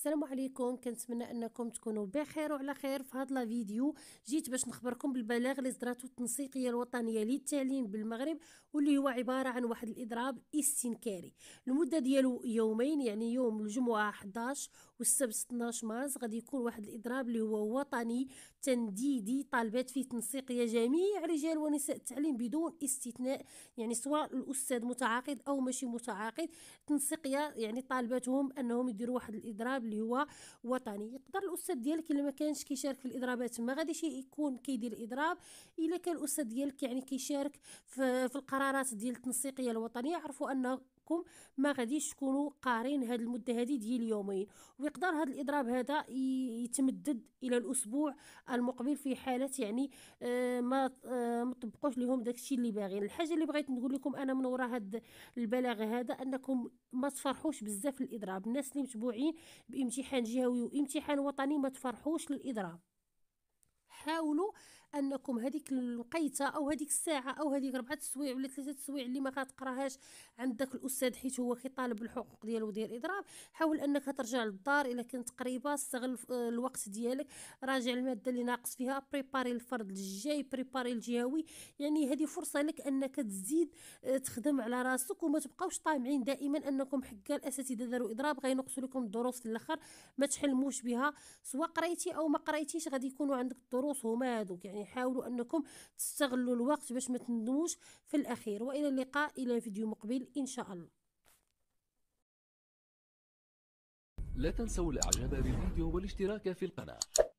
السلام عليكم كنتمنى انكم تكونوا بخير وعلى خير في هذا الفيديو جيت باش نخبركم بالبلاغ اللي صدرته التنسيقيه الوطنيه للتعليم بالمغرب واللي هو عباره عن واحد الاضراب استنكاري المده ديالو يومين يعني يوم الجمعه 11 والسبت 12 مارس غادي يكون واحد الاضراب اللي هو وطني تنديدي طالبات فيه تنسيقيه جميع رجال ونساء التعليم بدون استثناء يعني سواء الاستاذ متعاقد او ماشي متعاقد تنسيقيه يعني طالباتهم انهم يديروا واحد الاضراب اللي هو وطني يقدر الاستاذ ديالك اللي ما كانش كيشارك في الاضرابات ما غاديش يكون كيدير اضراب الا كان الاستاذ ديالك يعني كيشارك في, في القرارات ديال التنسيقيه الوطنيه عرفوا ان ديالكم ما غاديش تكونوا قارين هاد المده هذه ديال يومين ويقدر هاد الاضراب هذا يتمدد الى الاسبوع المقبل في حاله يعني آه، ما مطبقوش آه، ما طبقوش لهم اللي باغين الحاجه اللي بغيت نقول لكم انا من وراء هاد البلاغ هذا انكم ما تفرحوش بزاف الاضراب الناس اللي متبوعين بامتحان جهوي وامتحان وطني ما تفرحوش للاضراب حاولوا انكم هذيك الوقيته او هذيك الساعه او هذيك ربعة السوايع ولا ثلاثه السوايع اللي ما غتقراهاش عند داك الاستاذ حيت هو كيطالب بالحقوق ديالو ديال الاضراب حاول انك ترجع للدار الا كنت قريبه استغل آه، الوقت ديالك راجع الماده اللي ناقص فيها بريباري الفرد الجاي بريباري الجهوي يعني هذه فرصه لك انك تزيد آه، تخدم على راسك وما تبقاوش طامعين دائما انكم حكا الاساتذه داروا اضراب غينقصوا لكم الدروس في الاخر ما تحلموش بها سواء قريتي او ما قريتيش غادي يكونوا عندك الدروس دروسهم هذوك يعني حاولوا انكم تستغلوا الوقت باش ما تندموش في الاخير والى اللقاء الى فيديو مقبل ان شاء الله لا تنسوا الاعجاب بالفيديو والاشتراك في القناه